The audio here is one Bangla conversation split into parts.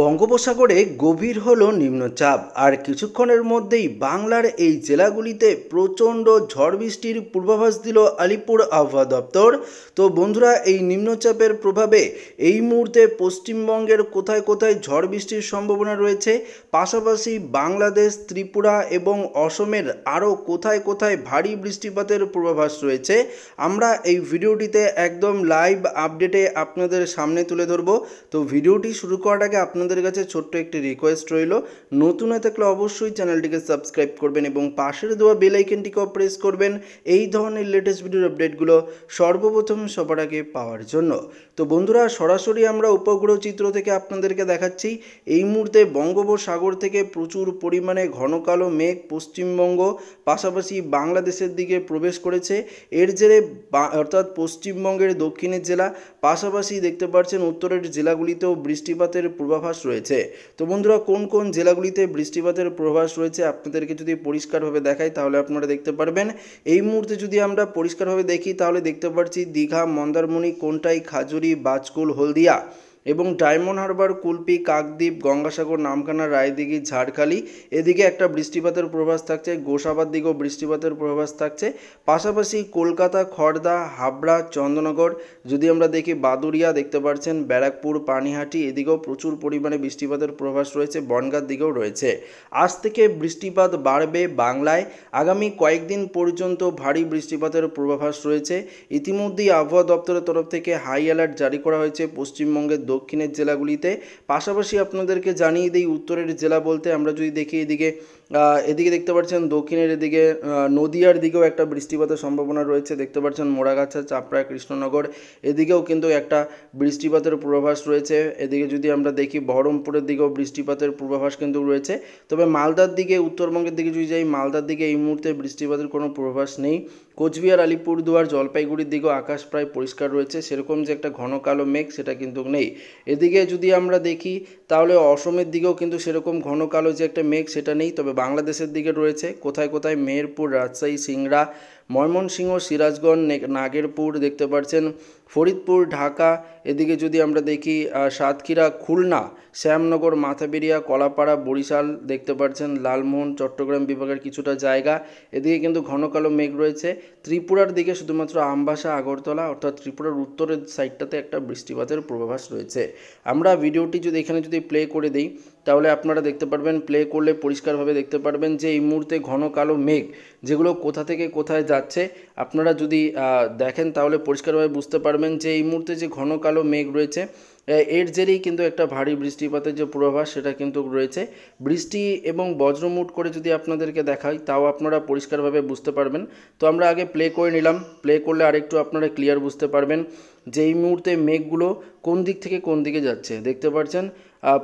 বঙ্গোপসাগরে গভীর হল নিম্নচাপ আর কিছুক্ষণের মধ্যেই বাংলার এই জেলাগুলিতে প্রচণ্ড ঝড় বৃষ্টির পূর্বাভাস দিল আলিপুর আবহাওয়া দপ্তর তো বন্ধুরা এই নিম্নচাপের প্রভাবে এই মুহূর্তে পশ্চিমবঙ্গের কোথায় কোথায় ঝড় বৃষ্টির সম্ভাবনা রয়েছে পাশাপাশি বাংলাদেশ ত্রিপুরা এবং অসমের আরও কোথায় কোথায় ভারী বৃষ্টিপাতের পূর্বাভাস রয়েছে আমরা এই ভিডিওটিতে একদম লাইভ আপডেটে আপনাদের সামনে তুলে ধরব তো ভিডিওটি শুরু করার আগে আপনাদের আপনাদের কাছে ছোট্ট একটি রিকোয়েস্ট রইল নতুন হয়ে থাকলে অবশ্যই চ্যানেলটিকে সাবস্ক্রাইব করবেন এবং পাশের দেওয়া বেল প্রেস করবেন এই ধরনের লেটেস্ট ভিডিওর আপডেটগুলো সর্বপ্রথম সবার আগে পাওয়ার জন্য তো বন্ধুরা সরাসরি আমরা উপগ্রহ চিত্র থেকে আপনাদেরকে দেখাচ্ছি এই মুহূর্তে বঙ্গোপসাগর থেকে প্রচুর পরিমাণে ঘন কালো মেঘ পশ্চিমবঙ্গ পাশাপাশি বাংলাদেশের দিকে প্রবেশ করেছে এর জেরে অর্থাৎ পশ্চিমবঙ্গের দক্ষিণের জেলা পাশাপাশি দেখতে পাচ্ছেন উত্তরের জেলাগুলিতেও বৃষ্টিপাতের পূর্বাভাস প্রভাস রয়েছে তো বন্ধুরা কোন কোন জেলাগুলিতে বৃষ্টিপাতের প্রভাস রয়েছে আপনাদেরকে যদি পরিষ্কারভাবে দেখাই তাহলে আপনারা দেখতে পারবেন এই মুহূর্তে যদি আমরা পরিষ্কারভাবে দেখি তাহলে দেখতে পাচ্ছি দীঘা মন্দারমণি কোনটাই খাজুরি বাজকুল হলদিয়া এবং ডায়মন্ড হারবার কুলপি কাকদ্বীপ গঙ্গাসাগর নামখানা রায়দিঘি ঝাড়খালি এদিকে একটা বৃষ্টিপাতের প্রভাস থাকছে গোসাবার দিকেও বৃষ্টিপাতের প্রভাস থাকছে পাশাপাশি কলকাতা খড়দা হাবড়া চন্দ্রনগর যদি আমরা দেখি বাদুরিয়া দেখতে পাচ্ছেন ব্যারাকপুর পানিহাটি এদিকেও প্রচুর পরিমাণে বৃষ্টিপাতের প্রভাস রয়েছে বনগার দিকেও রয়েছে আজ থেকে বৃষ্টিপাত বাড়বে বাংলায় আগামী কয়েকদিন পর্যন্ত ভারী বৃষ্টিপাতের পূর্বাভাস রয়েছে ইতিমধ্যেই আবহাওয়া দপ্তরের তরফ থেকে হাই অ্যালার্ট জারি করা হয়েছে পশ্চিমবঙ্গের দক্ষিণের জেলাগুলিতে পাশাপাশি আপনাদেরকে জানিয়ে দিই উত্তরের জেলা বলতে আমরা যদি দেখি এদিকে এদিকে দেখতে পাচ্ছেন দক্ষিণের এদিকে নদীয়ার দিকেও একটা বৃষ্টিপাতের সম্ভাবনা রয়েছে দেখতে পাচ্ছেন মোড়াগাছা চাপড়া কৃষ্ণনগর এদিকেও কিন্তু একটা বৃষ্টিপাতের পূর্বাভাস রয়েছে এদিকে যদি আমরা দেখি বহরমপুরের দিকেও বৃষ্টিপাতের পূর্বাভাস কিন্তু রয়েছে তবে মালদার দিকে উত্তরবঙ্গের দিকে যদি যাই মালদার দিকে এই মুহূর্তে বৃষ্টিপাতের কোনো পূর্বাভাস নেই কোচবিহার আলিপুরদুয়ার জলপাইগুড়ির দিকেও আকাশ প্রায় পরিষ্কার রয়েছে সেরকম যে একটা ঘন কালো মেঘ সেটা কিন্তু নেই এদিকে যদি আমরা দেখি তাহলে অসমের দিকেও কিন্তু সেরকম ঘন কালো যে একটা মেঘ সেটা নেই তবে বাংলাদেশের দিকে রয়েছে কোথায় কোথায় মেহেরপুর রাজশাহী সিংড়া ময়মনসিংহ সিরাজগঞ্জ নাগেরপুর দেখতে পাচ্ছেন ফরিদপুর ঢাকা এদিকে যদি আমরা দেখি সাতক্ষীরা খুলনা শ্যামনগর মাথাবেরিয়া কলাপাড়া বরিশাল দেখতে পাচ্ছেন লালমোহন চট্টগ্রাম বিভাগের কিছুটা জায়গা এদিকে কিন্তু ঘন কালো মেঘ রয়েছে ত্রিপুরার দিকে শুধুমাত্র আমবাসা আগরতলা অর্থাৎ ত্রিপুরার উত্তরের সাইডটাতে একটা বৃষ্টিপাতের পূর্বাভাস রয়েছে আমরা ভিডিওটি যদি এখানে যদি প্লে করে দিই তাহলে আপনারা দেখতে পারবেন প্লে করলে পরিষ্কারভাবে দেখতে পারবেন যে এই মুহূর্তে ঘন কালো মেঘ যেগুলো কোথা থেকে কোথায় যাচ্ছে আপনারা যদি দেখেন তাহলে পরিষ্কারভাবে বুঝতে পারবেন যে এই মুহূর্তে যে ঘন কালো মেঘ রয়েছে এর জেরেই কিন্তু একটা ভারী বৃষ্টিপাতের যে প্রভাব সেটা কিন্তু রয়েছে বৃষ্টি এবং বজ্রমুট করে যদি আপনাদেরকে দেখাই তাও আপনারা পরিষ্কারভাবে বুঝতে পারবেন তো আমরা আগে প্লে করে নিলাম প্লে করলে আরেকটু আপনারা ক্লিয়ার বুঝতে পারবেন যেই মুহূর্তে মেঘগুলো কোন দিক থেকে কোন দিকে যাচ্ছে দেখতে পাচ্ছেন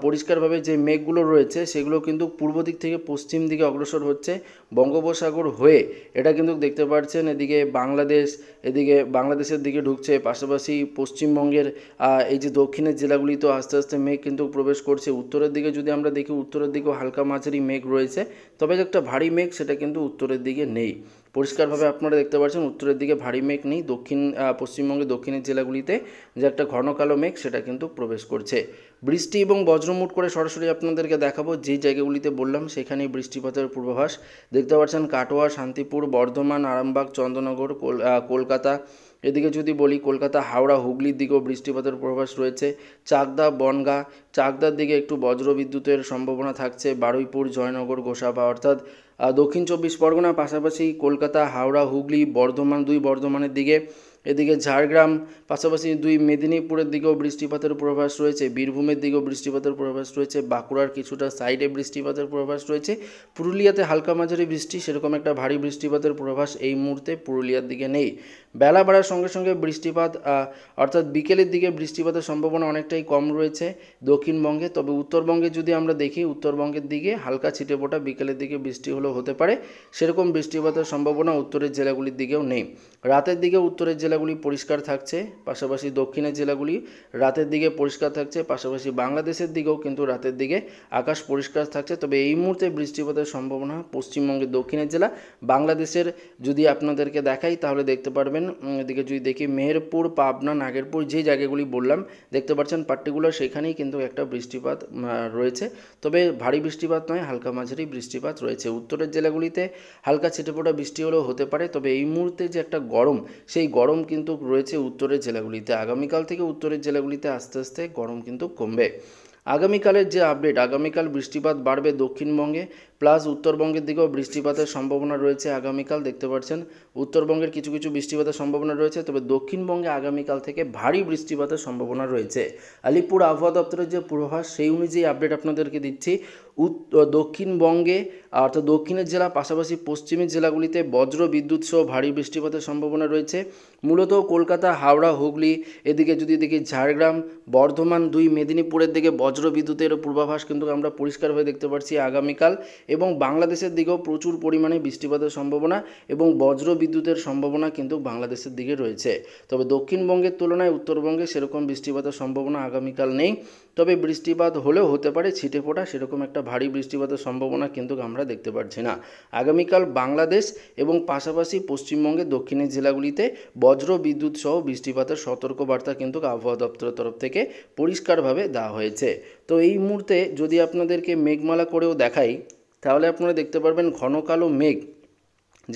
পরিষ্কারভাবে যে মেঘগুলো রয়েছে সেগুলো কিন্তু পূর্ব দিক থেকে পশ্চিম দিকে অগ্রসর হচ্ছে বঙ্গোপসাগর হয়ে এটা কিন্তু দেখতে পাচ্ছেন এদিকে বাংলাদেশ এদিকে বাংলাদেশের দিকে ঢুকছে পাশাপাশি পশ্চিমবঙ্গের এই যে দক্ষিণের জেলাগুলি তো আস্তে আস্তে মেঘ কিন্তু প্রবেশ করছে উত্তরের দিকে যদি আমরা দেখি উত্তরের দিকেও হালকা মাঝারি মেঘ রয়েছে তবে যে একটা ভারী মেঘ সেটা কিন্তু উত্তরের দিকে নেই পরিষ্কারভাবে আপনারা দেখতে পাচ্ছেন উত্তরের দিকে ভারী মেঘ নেই দক্ষিণ পশ্চিমবঙ্গের দক্ষিণের জেলাগুলিতে যে একটা ঘন কালো মেঘ সেটা কিন্তু প্রবেশ করছে বৃষ্টি এবং বজ্রমুট করে সরাসরি আপনাদেরকে দেখাবো যে জায়গাগুলিতে বললাম সেখানেই বৃষ্টিপাতের পূর্বাভাস দেখতে পাচ্ছেন কাটোয়া শান্তিপুর বর্ধমান আরামবাগ চন্দ্রনগর কলকাতা এদিকে যদি বলি কলকাতা হাওড়া হুগলির দিকেও বৃষ্টিপাতের প্রভাস রয়েছে চাকদা বনগা চাকদার দিকে একটু বজ্রবিদ্যুতের সম্ভাবনা থাকছে বারুইপুর জয়নগর গোসাবা অর্থাৎ দক্ষিণ চব্বিশ পরগনার পাশাপাশি কলকাতা হাওড়া হুগলি বর্ধমান দুই বর্ধমানের দিকে এদিকে ঝাড়গ্রাম পাশাপাশি দুই মেদিনীপুরের দিকেও বৃষ্টিপাতের প্রভাস রয়েছে বীরভূমের দিকেও বৃষ্টিপাতের প্রভাস রয়েছে বাঁকুড়ার কিছুটা সাইডে বৃষ্টিপাতের প্রভাস রয়েছে পুরুলিয়াতে হালকা মাঝারি বৃষ্টি সেরকম একটা ভারী বৃষ্টিপাতের প্রভাস এই মুহূর্তে পুরুলিয়ার দিকে নেই বেলা বাড়ার সঙ্গে সঙ্গে বৃষ্টিপাত অর্থাৎ বিকেলের দিকে বৃষ্টিপাতের সম্ভাবনা অনেকটাই কম রয়েছে দক্ষিণবঙ্গে তবে উত্তরবঙ্গে যদি আমরা দেখি উত্তরবঙ্গের দিকে হালকা পোটা বিকেলের দিকে বৃষ্টি হলেও হতে পারে সেরকম বৃষ্টিপাতের সম্ভাবনা উত্তরের জেলাগুলির দিকেও নেই রাতের দিকে উত্তরের জেলা জেলাগুলি পরিষ্কার থাকছে পাশাপাশি দক্ষিণের জেলাগুলি রাতের দিকে পরিষ্কার থাকছে পাশাপাশি বাংলাদেশের দিকেও কিন্তু রাতের দিকে আকাশ পরিষ্কার থাকছে তবে এই মুহূর্তে বৃষ্টিপাতের সম্ভাবনা পশ্চিমবঙ্গের দক্ষিণের জেলা বাংলাদেশের যদি আপনাদেরকে দেখাই তাহলে দেখতে পারবেন এদিকে যদি দেখি মেহেরপুর পাবনা নাগেরপুর যে জায়গাগুলি বললাম দেখতে পাচ্ছেন পার্টিকুলার সেখানেই কিন্তু একটা বৃষ্টিপাত রয়েছে তবে ভারী বৃষ্টিপাত নয় হালকা মাঝারি বৃষ্টিপাত রয়েছে উত্তরের জেলাগুলিতে হালকা ছিটেপোটা বৃষ্টি হলেও হতে পারে তবে এই মুহূর্তে যে একটা গরম সেই গরম গরম কিন্তু রয়েছে উত্তরের জেলাগুলিতে আগামীকাল থেকে উত্তরের জেলাগুলিতে আস্তে আস্তে গরম কিন্তু কমবে আগামীকালের যে আপডেট আগামীকাল বৃষ্টিপাত বাড়বে দক্ষিণবঙ্গে প্লাস উত্তরবঙ্গের দিকেও বৃষ্টিপাতের সম্ভাবনা রয়েছে আগামীকাল দেখতে পাচ্ছেন উত্তরবঙ্গের কিছু কিছু বৃষ্টিপাতের সম্ভাবনা রয়েছে তবে দক্ষিণবঙ্গে আগামীকাল থেকে ভারী বৃষ্টিপাতের সম্ভাবনা রয়েছে আলিপুর আবহাওয়া দপ্তরের যে পূর্বাভাস সেই অনুযায়ী আপডেট আপনাদেরকে দিচ্ছি দক্ষিণবঙ্গে অর্থাৎ দক্ষিণের জেলা পাশাপাশি পশ্চিমের জেলাগুলিতে বজ্র বিদ্যুৎ সহ ভারী বৃষ্টিপাতের সম্ভাবনা রয়েছে মূলত কলকাতা হাওড়া হুগলি এদিকে যদি দেখি ঝাড়গ্রাম বর্ধমান দুই মেদিনীপুরের দিকে বজ্র বিদ্যুতের পূর্বাভাস কিন্তু আমরা পরিষ্কারভাবে দেখতে পাচ্ছি আগামীকাল এবং বাংলাদেশের দিকেও প্রচুর পরিমাণে বৃষ্টিপাতের সম্ভাবনা এবং বজ্র বিদ্যুতের সম্ভাবনা কিন্তু বাংলাদেশের দিকে রয়েছে তবে দক্ষিণবঙ্গের তুলনায় উত্তরবঙ্গে সেরকম বৃষ্টিপাতের সম্ভাবনা আগামীকাল নেই তবে বৃষ্টিপাত হলেও হতে পারে ছিটে ফোটা সেরকম একটা ভারী বৃষ্টিপাতের সম্ভাবনা কিন্তু আমরা দেখতে পাচ্ছি না আগামীকাল বাংলাদেশ এবং পাশাপাশি পশ্চিমবঙ্গের দক্ষিণের জেলাগুলিতে বজ্র বিদ্যুৎ সহ বৃষ্টিপাতের সতর্কবার্তা কিন্তু আবহাওয়া দপ্তরের তরফ থেকে পরিষ্কারভাবে দেওয়া হয়েছে তো এই মুহূর্তে যদি আপনাদেরকে মেঘমালা করেও দেখাই তাহলে আপনারা দেখতে পারবেন ঘন কালো মেঘ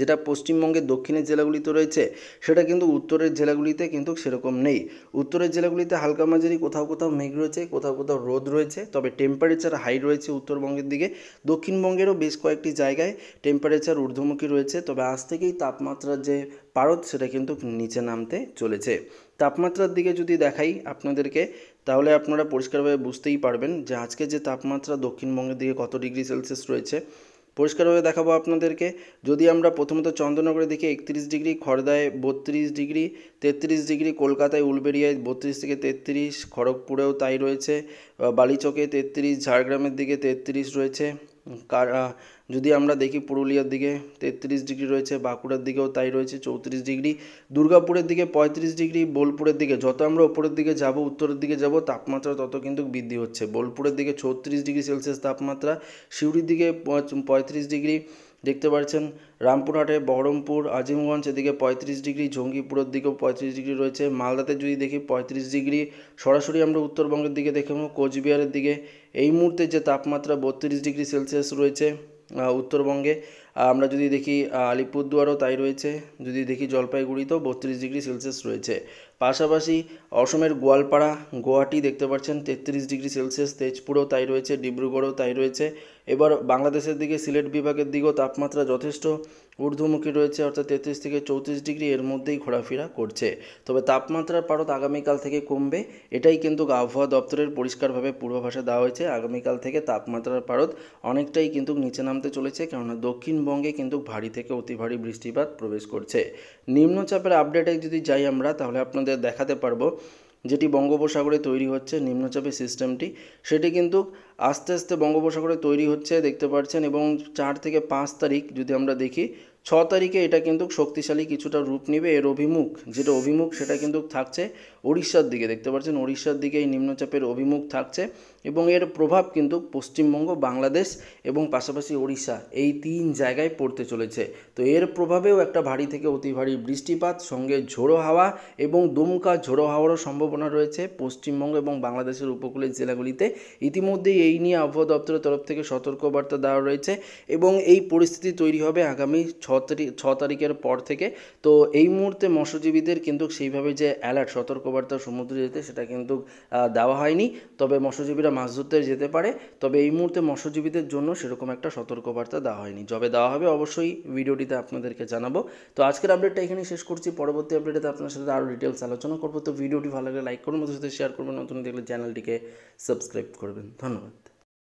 যেটা পশ্চিমবঙ্গের দক্ষিণের জেলাগুলিতে রয়েছে সেটা কিন্তু উত্তরের জেলাগুলিতে কিন্তু সেরকম নেই উত্তরের জেলাগুলিতে হালকা মাঝারি কোথাও কোথাও মেঘ রয়েছে কোথাও কোথাও রোদ রয়েছে তবে টেম্পারেচার হাই রয়েছে উত্তরবঙ্গের দিকে দক্ষিণবঙ্গেরও বেশ কয়েকটি জায়গায় টেম্পারেচার ঊর্ধ্বমুখী রয়েছে তবে আজ থেকেই তাপমাত্রার যে পারদ সেটা কিন্তু নিচে নামতে চলেছে তাপমাত্রার দিকে যদি দেখাই আপনাদেরকে তাহলে আপনারা পরিষ্কারভাবে বুঝতেই পারবেন যে আজকে যে তাপমাত্রা দক্ষিণবঙ্গের দিকে কত ডিগ্রি সেলসিয়াস রয়েছে পরিষ্কারভাবে দেখাবো আপনাদেরকে যদি আমরা প্রথমত চন্দ্রনগরে দেখি একত্রিশ ডিগ্রি খড়দায় বত্রিশ ডিগ্রি তেত্রিশ ডিগ্রি কলকাতায় উলবেড়িয়ায় বত্রিশ থেকে তেত্রিশ খড়গপুরেও তাই রয়েছে বালিচকে তেত্রিশ ঝাড়গ্রামের দিকে তেত্রিশ রয়েছে কার যদি আমরা দেখি পুরুলিয়ার দিকে তেত্রিশ ডিগ্রি রয়েছে বাঁকুড়ার দিকেও তাই রয়েছে চৌত্রিশ ডিগ্রি দুর্গাপুরের দিকে পঁয়ত্রিশ ডিগ্রি বোলপুরের দিকে যত আমরা ওপরের দিকে যাব উত্তরের দিকে যাব তাপমাত্রা তত কিন্তু বৃদ্ধি হচ্ছে বোলপুরের দিকে ছত্রিশ ডিগ্রি সেলসিয়াস তাপমাত্রা সিউড়ির দিকে পঁয়ত্রিশ ডিগ্রি দেখতে পাচ্ছেন রামপুরহাটে বহরমপুর আজিমগঞ্জ এদিকে পঁয়ত্রিশ ডিগ্রি জঙ্গিপুরের দিকেও পঁয়ত্রিশ ডিগ্রি রয়েছে মালদাতে যদি দেখি পঁয়ত্রিশ ডিগ্রি সরাসরি আমরা উত্তরবঙ্গের দিকে দেখে নেব কোচবিহারের দিকে এই মুহূর্তে যে তাপমাত্রা বত্রিশ ডিগ্রি সেলসিয়াস রয়েছে উত্তরবঙ্গে আমরা যদি দেখি আলিপুরদুয়ারও তাই রয়েছে যদি দেখি জলপাইগুড়িতেও বত্রিশ ডিগ্রি সেলসিয়াস রয়েছে পাশাপাশি অসমের গোয়ালপাড়া গুয়াহাটি দেখতে পাচ্ছেন তেত্রিশ ডিগ্রি সেলসিয়াস তেজপুরেও তাই রয়েছে ডিব্রুগড়ও তাই রয়েছে এবার বাংলাদেশের দিকে সিলেট বিভাগের দিকেও তাপমাত্রা যথেষ্ট ঊর্ধ্বমুখী রয়েছে অর্থাৎ তেত্রিশ থেকে চৌত্রিশ ডিগ্রি এর মধ্যেই ঘোরাফেরা করছে তবে তাপমাত্রার পারত আগামীকাল থেকে কমবে এটাই কিন্তু আবহাওয়া দপ্তরের পরিষ্কারভাবে পূর্বাভাসে দেওয়া হয়েছে আগামীকাল থেকে তাপমাত্রার পারত অনেকটাই কিন্তু নিচে নামতে চলেছে কেননা দক্ষিণবঙ্গে কিন্তু ভারী থেকে অতি ভারী বৃষ্টিপাত প্রবেশ করছে নিম্নচাপের আপডেটে যদি যাই আমরা তাহলে আপনাদের আপনাদের দেখাতে পারবো যেটি বঙ্গোপসাগরে তৈরি হচ্ছে নিম্নচাপের সিস্টেমটি সেটি কিন্তু আস্তে আস্তে বঙ্গোপসাগরে তৈরি হচ্ছে দেখতে পাচ্ছেন এবং চার থেকে পাঁচ তারিখ যদি আমরা দেখি ছ তারিখে এটা কিন্তু শক্তিশালী কিছুটা রূপ নেবে এর অভিমুখ যেটা অভিমুখ সেটা কিন্তু থাকছে ওড়িশার দিকে দেখতে পাচ্ছেন ওড়িশার দিকে এই নিম্নচাপের অভিমুখ থাকছে এবং এর প্রভাব কিন্তু পশ্চিমবঙ্গ বাংলাদেশ এবং পাশাপাশি ওড়িশা এই তিন জায়গায় পড়তে চলেছে তো এর প্রভাবেও একটা ভারী থেকে অতি ভারী বৃষ্টিপাত সঙ্গে ঝোড়ো হাওয়া এবং দুমকা ঝোড়ো হাওয়ারও সম্ভাবনা রয়েছে পশ্চিমবঙ্গ এবং বাংলাদেশের উপকূলের জেলাগুলিতে ইতিমধ্যেই এই নিয়ে আবহাওয়া দপ্তরের তরফ থেকে সতর্কবার্তা দেওয়া রয়েছে এবং এই পরিস্থিতি তৈরি হবে আগামী ছ তারিখ ছ তারিখের পর থেকে তো এই মুহূর্তে মৎস্যজীবীদের কিন্তু সেইভাবে যে অ্যালার্ট সতর্কবার্তা সমুদ্রে যেতে সেটা কিন্তু দেওয়া হয়নি তবে মৎস্যজীবীরা মাছ ধরতে যেতে পারে তবে এই মুহূর্তে মৎস্যজীবীদের জন্য সেরকম একটা সতর্কবার্তা দেওয়া হয়নি যবে দেওয়া হবে অবশ্যই ভিডিওটিতে আপনাদেরকে জানাবো তো আজকের আপডেটটা এখানে শেষ করছি পরবর্তী আপডেটে আপনার সাথে আরও ডিটেলস আলোচনা করবো তো ভিডিওটি ভালো লাগলে লাইক করুন মধ্যে সাথে শেয়ার করবেন নতুন দেখলে চ্যানেলটিকে সাবস্ক্রাইব করবেন ধন্যবাদ